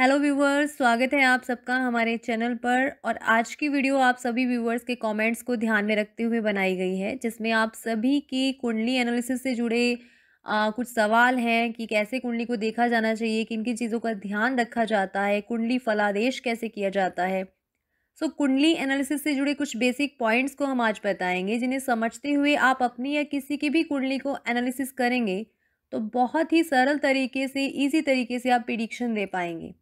hello viewers स्वागत है आप सबका हमारे चैनल पर और आज की वीडियो आप सभी व्यूवर्स के कमेंट्स को ध्यान में रखते हुए बनाई गई है जिसमें आप सभी की कुंडली एनालिसिस से जुड़े आ, कुछ सवाल हैं कि कैसे कुंडली को देखा जाना चाहिए किन किन चीज़ों का ध्यान रखा जाता है कुंडली फलादेश कैसे किया जाता है सो so, कुंडली एनालिसिस से जुड़े कुछ बेसिक पॉइंट्स को हम आज बताएंगे जिन्हें समझते हुए आप अपनी या किसी की भी कुंडली को एनालिसिस करेंगे तो बहुत ही सरल तरीके से इजी तरीके से आप प्रिडिक्शन दे पाएंगे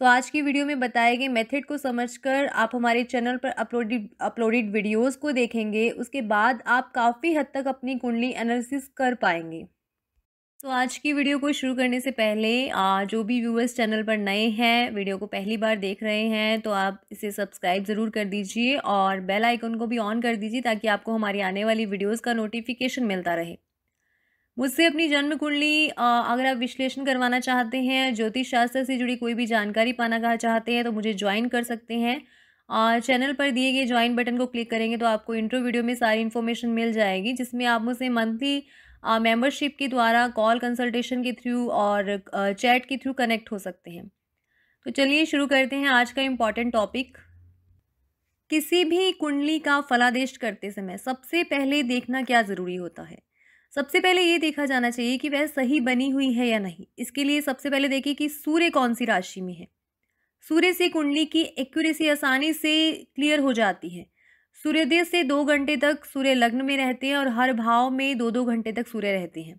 सो आज की वीडियो में बताए गए मेथड को समझकर आप हमारे चैनल पर अपलोडेड अपलोडेड वीडियोस को देखेंगे उसके बाद आप काफ़ी हद तक अपनी कुंडली एनालिसिस कर पाएंगे तो so, आज की वीडियो को शुरू करने से पहले आ, जो भी व्यूअर्स चैनल पर नए हैं वीडियो को पहली बार देख रहे हैं तो आप इसे सब्सक्राइब ज़रूर कर दीजिए और बेल आइकन को भी ऑन कर दीजिए ताकि आपको हमारी आने वाली वीडियोज़ का नोटिफिकेशन मिलता रहे मुझसे अपनी जन्म कुंडली अगर आप विश्लेषण करवाना चाहते हैं ज्योतिष शास्त्र से जुड़ी कोई भी जानकारी पाना चाहते हैं तो मुझे ज्वाइन कर सकते हैं चैनल पर दिए गए ज्वाइन बटन को क्लिक करेंगे तो आपको इंट्रो वीडियो में सारी इन्फॉर्मेशन मिल जाएगी जिसमें आप मुझसे मंथली मेंबरशिप के द्वारा कॉल कंसल्टेशन के थ्रू और चैट के थ्रू कनेक्ट हो सकते हैं तो चलिए शुरू करते हैं आज का इम्पॉर्टेंट टॉपिक किसी भी कुंडली का फलादेश करते समय सबसे पहले देखना क्या ज़रूरी होता है सबसे पहले ये देखा जाना चाहिए कि वह सही बनी हुई है या नहीं इसके लिए सबसे पहले देखिए कि सूर्य कौन सी राशि में है सूर्य से कुंडली की एक्यूरेसी आसानी से क्लियर हो जाती है सूर्योदय से दो घंटे तक सूर्य लग्न में रहते हैं और हर भाव में दो दो घंटे तक सूर्य रहते हैं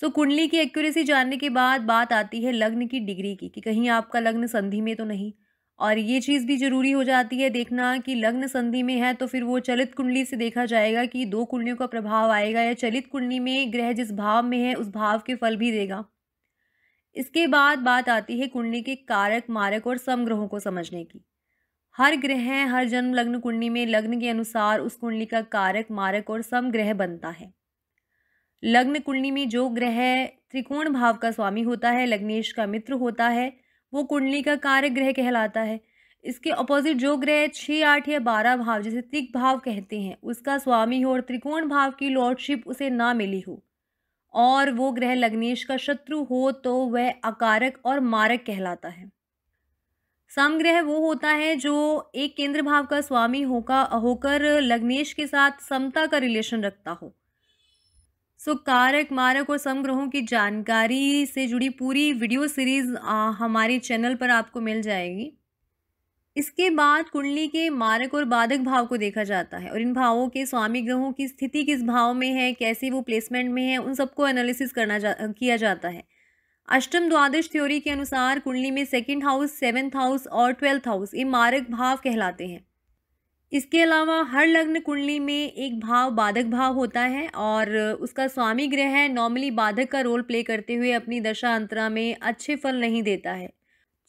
सो कुंडली की एक्यूरेसी जानने के बाद बात आती है लग्न की डिग्री की कि कहीं आपका लग्न संधि में तो नहीं और ये चीज़ भी ज़रूरी हो जाती है देखना कि लग्न संधि में है तो फिर वो चलित कुंडली से देखा जाएगा कि दो कुंडलियों का प्रभाव आएगा या चलित कुंडली में ग्रह जिस भाव में है उस भाव के फल भी देगा इसके बाद बात आती है कुंडली के कारक मारक और समग्रहों को समझने की हर ग्रह हर जन्म लग्न कुंडली में लग्न के अनुसार उस कुंडली का कारक मारक और समग्रह बनता है लग्न कुंडली में जो ग्रह त्रिकोण भाव का स्वामी होता है लग्नेश का मित्र होता है वो कुंडली का कार्य ग्रह कहलाता है इसके अपोजिट जो ग्रह छः आठ या बारह भाव जैसे तिक भाव कहते हैं उसका स्वामी हो और त्रिकोण भाव की लॉर्डशिप उसे ना मिली हो और वो ग्रह लग्नेश का शत्रु हो तो वह अकारक और मारक कहलाता है समग्रह वो होता है जो एक केंद्र भाव का स्वामी होकर होकर लग्नेश के साथ समता का रिलेशन रखता हो सो so, कारक मारक और समग्रहों की जानकारी से जुड़ी पूरी वीडियो सीरीज़ हमारे चैनल पर आपको मिल जाएगी इसके बाद कुंडली के मारक और बाधक भाव को देखा जाता है और इन भावों के स्वामी ग्रहों की स्थिति किस भाव में है कैसे वो प्लेसमेंट में है उन सबको एनालिसिस करना जा, किया जाता है अष्टम द्वादश थ्योरी के अनुसार कुंडली में सेकंड हाउस सेवेंथ हाउस और ट्वेल्थ हाउस ये मारक भाव कहलाते हैं इसके अलावा हर लग्न कुंडली में एक भाव बाधक भाव होता है और उसका स्वामी ग्रह नॉर्मली बाधक का रोल प्ले करते हुए अपनी दशा अंतरा में अच्छे फल नहीं देता है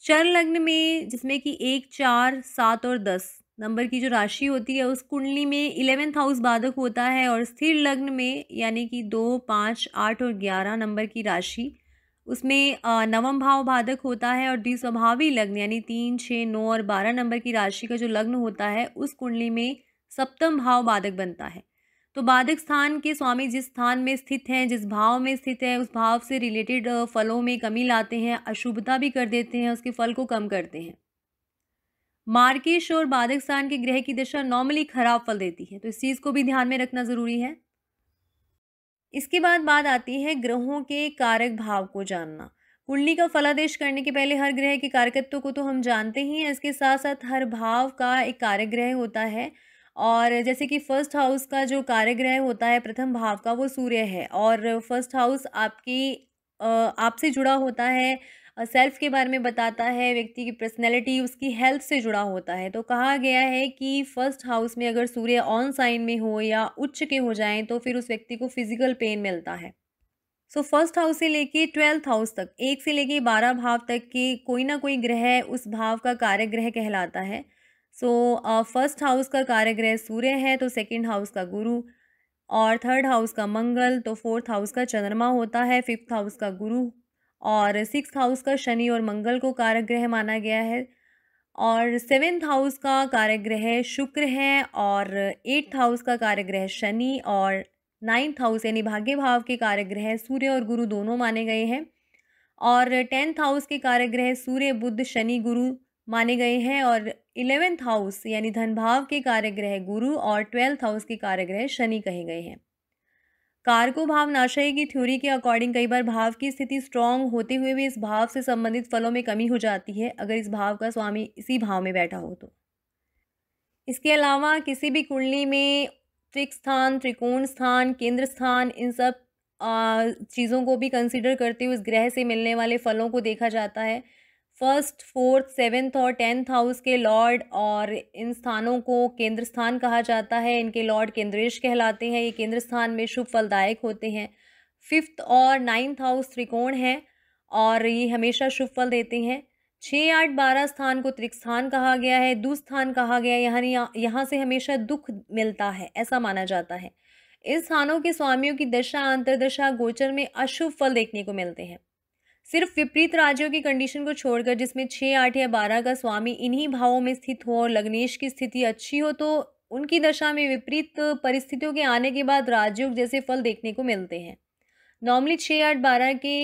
चर लग्न में जिसमें कि एक चार सात और दस नंबर की जो राशि होती है उस कुंडली में इलेवेंथ हाउस बाधक होता है और स्थिर लग्न में यानी कि दो पाँच आठ और ग्यारह नंबर की राशि उसमें नवम भाव बाधक होता है और द्विस्वभावी लग्न यानी तीन छः नौ और बारह नंबर की राशि का जो लग्न होता है उस कुंडली में सप्तम भाव बाधक बनता है तो बाधक स्थान के स्वामी जिस स्थान में स्थित हैं जिस भाव में स्थित है उस भाव से रिलेटेड फलों में कमी लाते हैं अशुभता भी कर देते हैं उसके फल को कम करते हैं मार्केश और बाधक स्थान के ग्रह की दिशा नॉर्मली खराब फल देती है तो इस चीज़ को भी ध्यान में रखना ज़रूरी है इसके बाद बात आती है ग्रहों के कारक भाव को जानना कुंडली का फलादेश करने के पहले हर ग्रह के कारकत्व को तो हम जानते ही हैं इसके साथ साथ हर भाव का एक कारक ग्रह होता है और जैसे कि फर्स्ट हाउस का जो कार्य ग्रह होता है प्रथम भाव का वो सूर्य है और फर्स्ट हाउस आपकी आपसे जुड़ा होता है सेल्फ के बारे में बताता है व्यक्ति की पर्सनैलिटी उसकी हेल्थ से जुड़ा होता है तो कहा गया है कि फर्स्ट हाउस में अगर सूर्य ऑन साइन में हो या उच्च के हो जाएं तो फिर उस व्यक्ति को फिजिकल पेन मिलता है सो फर्स्ट हाउस से लेके ट्वेल्थ हाउस तक एक से लेके बारह भाव तक के कोई ना कोई ग्रह उस भाव का कार्य ग्रह कहलाता है सो फर्स्ट हाउस का कार्य ग्रह सूर्य है तो सेकेंड हाउस का गुरु और थर्ड हाउस का मंगल तो फोर्थ हाउस का चंद्रमा होता है फिफ्थ हाउस का गुरु और सिक्स हाउस का शनि और मंगल को कारक ग्रह माना गया है और सेवेंथ हाउस का कारक ग्रह शुक्र है और एट्थ हाउस का कारक ग्रह शनि और नाइन्थ हाउस यानी भाग्य भाव के कारक ग्रह सूर्य और गुरु दोनों माने गए हैं और टेंथ हाउस के कारक ग्रह सूर्य बुद्ध शनि गुरु माने गए हैं और इलेवेंथ हाउस यानी धन भाव के कारक ग्रह गुरु और ट्वेल्थ हाउस के कारक ग्रह शनि कहे गए हैं कारको नाशय की थ्योरी के अकॉर्डिंग कई बार भाव की स्थिति स्ट्रांग होते हुए भी इस भाव से संबंधित फलों में कमी हो जाती है अगर इस भाव का स्वामी इसी भाव में बैठा हो तो इसके अलावा किसी भी कुंडली में त्रिक स्थान त्रिकोण स्थान केंद्र स्थान इन सब चीज़ों को भी कंसिडर करते हुए इस ग्रह से मिलने वाले फलों को देखा जाता है फर्स्ट फोर्थ सेवेंथ और टेंथ हाउस के लॉर्ड और इन स्थानों को केंद्र स्थान कहा जाता है इनके लॉर्ड केंद्रेश कहलाते हैं ये केंद्र स्थान में शुभ फलदायक होते हैं फिफ्थ और नाइन्थ हाउस त्रिकोण है और ये हमेशा शुभ फल देते हैं छः आठ बारह स्थान को त्रिक स्थान कहा गया है दुस्थान कहा गया यहाँ यहाँ से हमेशा दुख मिलता है ऐसा माना जाता है इन स्थानों के स्वामियों की दशा अंतरदशा गोचर में अशुभ फल देखने को मिलते हैं सिर्फ विपरीत राज्यों की कंडीशन को छोड़कर जिसमें छः आठ या बारह का स्वामी इन्हीं भावों में स्थित हो और लग्नेश की स्थिति अच्छी हो तो उनकी दशा में विपरीत परिस्थितियों के आने के बाद राजयोग जैसे फल देखने को मिलते हैं नॉर्मली छः आठ बारह के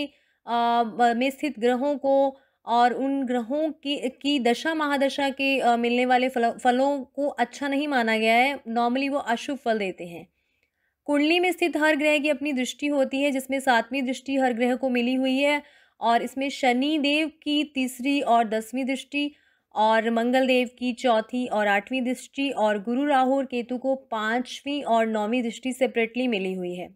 में स्थित ग्रहों को और उन ग्रहों की की दशा महादशा के आ, मिलने वाले फल, फलों को अच्छा नहीं माना गया है नॉर्मली वो अशुभ फल देते हैं कुंडली में स्थित हर ग्रह की अपनी दृष्टि होती है जिसमें सातवीं दृष्टि हर ग्रह को मिली हुई है और इसमें शनि देव की तीसरी और दसवीं दृष्टि और मंगल देव की चौथी और आठवीं दृष्टि और गुरु राहु और केतु को पाँचवीं और नौवीं दृष्टि सेपरेटली मिली हुई है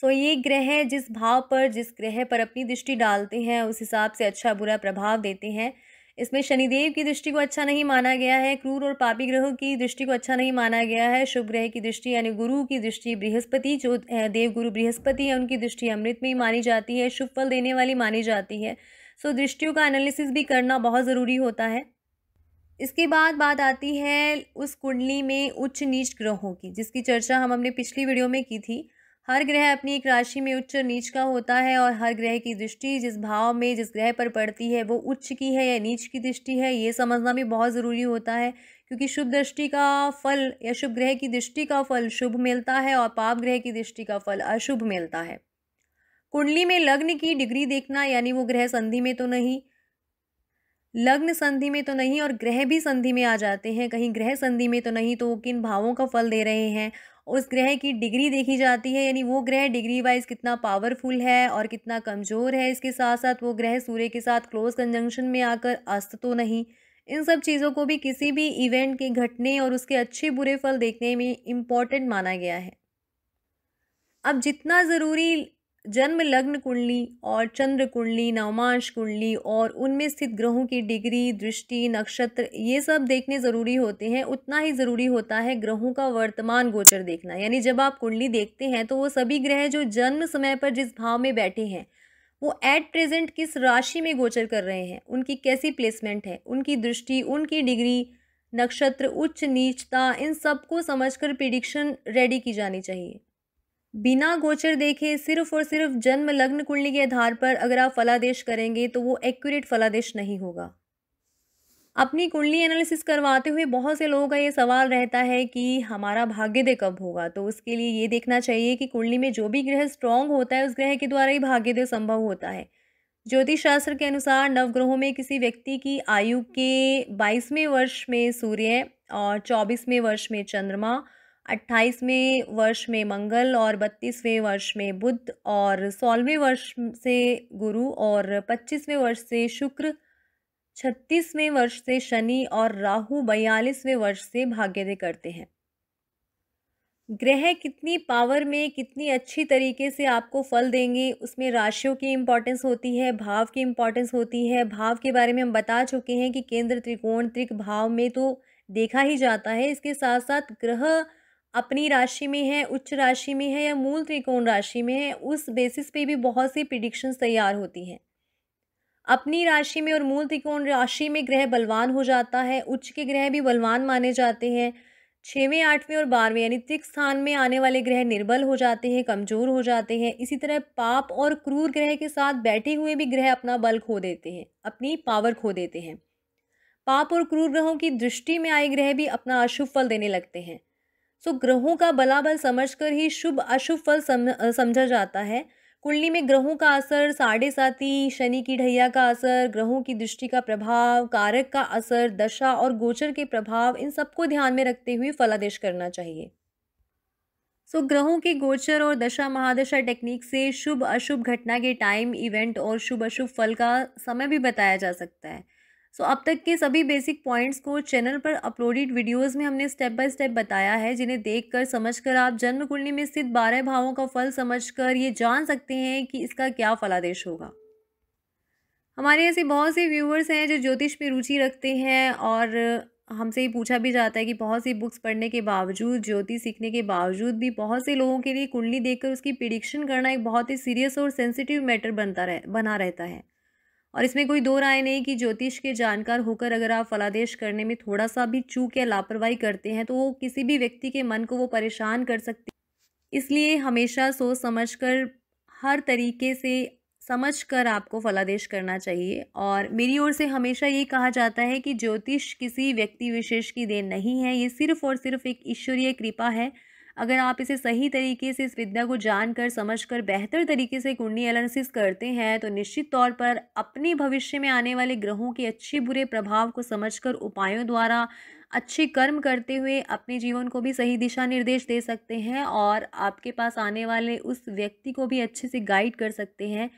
सो ये ग्रह जिस भाव पर जिस ग्रह पर अपनी दृष्टि डालते हैं उस हिसाब से अच्छा बुरा प्रभाव देते हैं इसमें शनिदेव की दृष्टि को अच्छा नहीं माना गया है क्रूर और पापी ग्रहों की दृष्टि को अच्छा नहीं माना गया है शुभ ग्रह की दृष्टि यानी गुरु की दृष्टि बृहस्पति जो देवगुरु बृहस्पति है उनकी दृष्टि अमृत में ही मानी जाती है शुभ फल देने वाली मानी जाती है सो दृष्टियों का एनालिसिस भी करना बहुत ज़रूरी होता है इसके बाद बात आती है उस कुंडली में उच्च नीच ग्रहों की जिसकी चर्चा हम हमने पिछली वीडियो में की थी हर ग्रह अपनी एक राशि में उच्च और नीच का होता है और हर ग्रह की दृष्टि जिस भाव में जिस ग्रह पर पड़ती है वो उच्च की है या नीच की दृष्टि है ये समझना भी बहुत ज़रूरी होता है क्योंकि शुभ दृष्टि का फल या शुभ ग्रह की दृष्टि का फल शुभ मिलता है और पाप ग्रह की दृष्टि का फल अशुभ मिलता है कुंडली में लग्न की डिग्री देखना यानी वो ग्रह संधि में तो नहीं लग्न संधि में तो नहीं और ग्रह भी संधि में आ जाते हैं कहीं ग्रह संधि में तो नहीं तो वो किन भावों का फल दे रहे हैं उस ग्रह की डिग्री देखी जाती है यानी वो ग्रह डिग्री वाइज कितना पावरफुल है और कितना कमज़ोर है इसके साथ साथ वो ग्रह सूर्य के साथ क्लोज कंजंक्शन में आकर अस्त तो नहीं इन सब चीज़ों को भी किसी भी इवेंट के घटने और उसके अच्छे बुरे फल देखने में इम्पॉर्टेंट माना गया है अब जितना ज़रूरी जन्म लग्न कुंडली और चंद्र कुंडली नवमांश कुंडली और उनमें स्थित ग्रहों की डिग्री दृष्टि नक्षत्र ये सब देखने ज़रूरी होते हैं उतना ही ज़रूरी होता है ग्रहों का वर्तमान गोचर देखना यानी जब आप कुंडली देखते हैं तो वो सभी ग्रह जो जन्म समय पर जिस भाव में बैठे हैं वो एट प्रेजेंट किस राशि में गोचर कर रहे हैं उनकी कैसी प्लेसमेंट है उनकी दृष्टि उनकी डिग्री नक्षत्र उच्च नीचता इन सबको समझकर प्रिडिक्शन रेडी की जानी चाहिए बिना गोचर देखे सिर्फ और सिर्फ जन्म लग्न कुंडली के आधार पर अगर आप फलादेश करेंगे तो वो एक्यूरेट फलादेश नहीं होगा अपनी कुंडली एनालिसिस करवाते हुए बहुत से लोगों का ये सवाल रहता है कि हमारा भाग्यदय कब होगा तो उसके लिए ये देखना चाहिए कि कुंडली में जो भी ग्रह स्ट्रांग होता है उस ग्रह के द्वारा ही भाग्यदय संभव होता है ज्योतिष शास्त्र के अनुसार नवग्रहों में किसी व्यक्ति की आयु के बाईसवें वर्ष में सूर्य और चौबीसवें वर्ष में चंद्रमा अट्ठाईसवें वर्ष में मंगल और बत्तीसवें वर्ष में बुध और सोलहवें वर्ष से गुरु और पच्चीसवें वर्ष से शुक्र छत्तीसवें वर्ष से शनि और राहु बयालीसवें वर्ष से भाग्यदय करते हैं ग्रह कितनी पावर में कितनी अच्छी तरीके से आपको फल देंगे उसमें राशियों की इम्पॉर्टेंस होती है भाव की इम्पॉर्टेंस होती है भाव के बारे में हम बता चुके हैं कि केंद्र त्रिकोण त्रिक भाव में तो देखा ही जाता है इसके साथ साथ ग्रह अपनी राशि में है उच्च राशि में है या मूल त्रिकोण राशि में है उस बेसिस पे भी बहुत सी प्रिडिक्शंस तैयार होती हैं अपनी राशि में और मूल त्रिकोण राशि में ग्रह बलवान हो जाता है उच्च के ग्रह भी बलवान माने जाते हैं छवें आठवें और बारहवें यानी तिक स्थान में आने वाले ग्रह निर्बल हो जाते हैं कमजोर हो जाते हैं इसी तरह पाप और क्रूर ग्रह के साथ बैठे हुए भी ग्रह अपना बल खो देते हैं अपनी पावर खो देते हैं पाप और क्रूर ग्रहों की दृष्टि में आए ग्रह भी अपना अशुभ फल देने लगते हैं सो ग्रहों का बलाबल समझकर ही शुभ अशुभ फल समझा जाता है कुंडली में ग्रहों का असर साढ़े साथी शनि की ढैया का असर ग्रहों की दृष्टि का प्रभाव कारक का असर दशा और गोचर के प्रभाव इन सबको ध्यान में रखते हुए फलादेश करना चाहिए सो ग्रहों के गोचर और दशा महादशा टेक्निक से शुभ अशुभ घटना के टाइम इवेंट और शुभ अशुभ फल का समय भी बताया जा सकता है सो अब तक के सभी बेसिक पॉइंट्स को चैनल पर अपलोडेड वीडियोस में हमने स्टेप बाय स्टेप बताया है जिन्हें देखकर समझकर आप जन्म कुंडली में स्थित बारह भावों का फल समझकर ये जान सकते हैं कि इसका क्या फलादेश होगा हमारे ऐसे बहुत से व्यूवर्स हैं जो ज्योतिष में रुचि रखते हैं और हमसे ये पूछा भी जाता है कि बहुत सी बुक्स पढ़ने के बावजूद ज्योतिष सीखने के बावजूद भी बहुत से लोगों के लिए कुंडली देखकर उसकी प्रिडिक्शन करना एक बहुत ही सीरियस और सेंसिटिव मैटर बनता रह बना रहता है और इसमें कोई दो राय नहीं कि ज्योतिष के जानकार होकर अगर आप फलादेश करने में थोड़ा सा भी चूक या लापरवाही करते हैं तो वो किसी भी व्यक्ति के मन को वो परेशान कर सकती इसलिए हमेशा सोच समझ कर हर तरीके से समझ कर आपको फलादेश करना चाहिए और मेरी ओर से हमेशा ये कहा जाता है कि ज्योतिष किसी व्यक्ति विशेष की देन नहीं है ये सिर्फ और सिर्फ एक ईश्वरीय कृपा है अगर आप इसे सही तरीके से इस विद्या को जानकर समझकर बेहतर तरीके से कुंडली एनालिसिस करते हैं तो निश्चित तौर पर अपने भविष्य में आने वाले ग्रहों के अच्छे बुरे प्रभाव को समझकर उपायों द्वारा अच्छे कर्म करते हुए अपने जीवन को भी सही दिशा निर्देश दे सकते हैं और आपके पास आने वाले उस व्यक्ति को भी अच्छे से गाइड कर सकते हैं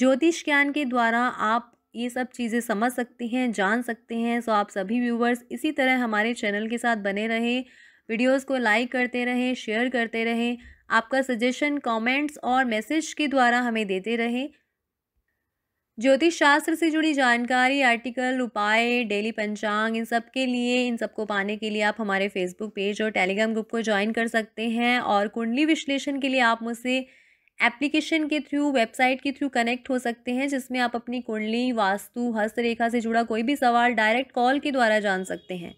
ज्योतिष ज्ञान के द्वारा आप ये सब चीज़ें समझ सकते हैं जान सकते हैं सो तो आप सभी व्यूवर्स इसी तरह हमारे चैनल के साथ बने रहें वीडियोस को लाइक करते रहें शेयर करते रहें आपका सजेशन कमेंट्स और मैसेज के द्वारा हमें देते रहें ज्योतिष शास्त्र से जुड़ी जानकारी आर्टिकल उपाय डेली पंचांग इन सब के लिए इन सबको पाने के लिए आप हमारे फेसबुक पेज और टेलीग्राम ग्रुप को ज्वाइन कर सकते हैं और कुंडली विश्लेषण के लिए आप मुझसे एप्लीकेशन के थ्रू वेबसाइट के थ्रू कनेक्ट हो सकते हैं जिसमें आप अपनी कुंडली वास्तु हस्तरेखा से जुड़ा कोई भी सवाल डायरेक्ट कॉल के द्वारा जान सकते हैं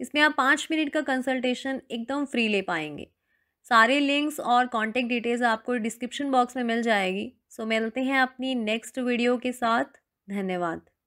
इसमें आप पाँच मिनट का कंसल्टेशन एकदम फ्री ले पाएंगे सारे लिंक्स और कॉन्टैक्ट डिटेल्स आपको डिस्क्रिप्शन बॉक्स में मिल जाएगी सो मिलते हैं अपनी नेक्स्ट वीडियो के साथ धन्यवाद